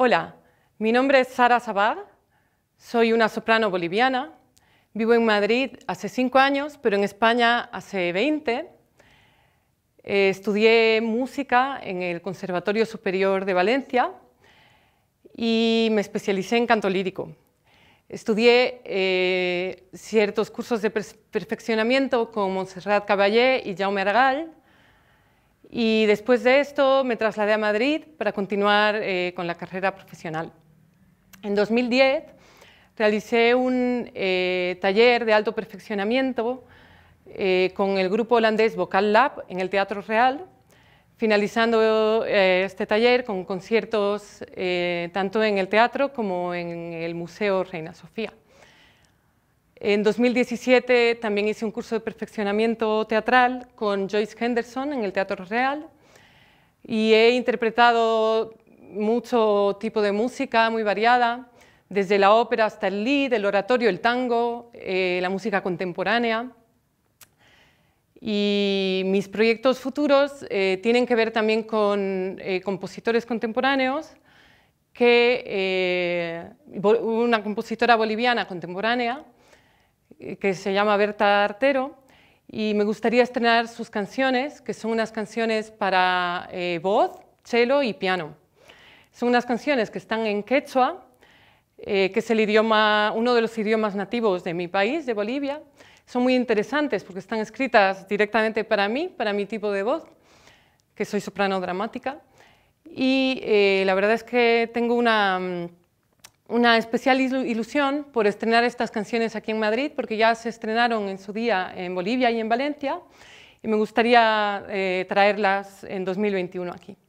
Hola, mi nombre es Sara Sabad, soy una soprano boliviana, vivo en Madrid hace cinco años, pero en España hace 20. Eh, estudié música en el Conservatorio Superior de Valencia y me especialicé en canto lírico. Estudié eh, ciertos cursos de perfeccionamiento con Montserrat Caballé y Jaume Argal y después de esto me trasladé a Madrid para continuar eh, con la carrera profesional. En 2010 realicé un eh, taller de alto perfeccionamiento eh, con el grupo holandés Vocal Lab en el Teatro Real, finalizando este taller con conciertos tanto en el teatro como en el Museo Reina Sofía. En 2017 también hice un curso de perfeccionamiento teatral con Joyce Henderson en el Teatro Real y he interpretado mucho tipo de música muy variada, desde la ópera hasta el lead, el oratorio, el tango, eh, la música contemporánea. Y mis proyectos futuros eh, tienen que ver también con eh, compositores contemporáneos, que, una compositora boliviana contemporánea, eh, que se llama Berta Artero y me gustaría estrenar sus canciones, que son unas canciones para eh, voz, cello y piano. Son unas canciones que están en quechua, eh, que es el idioma, uno de los idiomas nativos de mi país, de Bolivia. Son muy interesantes porque están escritas directamente para mí, para mi tipo de voz, que soy soprano dramática. Y la verdad es que tengo una mm, una especial ilusión por estrenar estas canciones aquí en Madrid, porque ya se estrenaron en su día en Bolivia y en Valencia, y me gustaría eh, traerlas en 2021 aquí.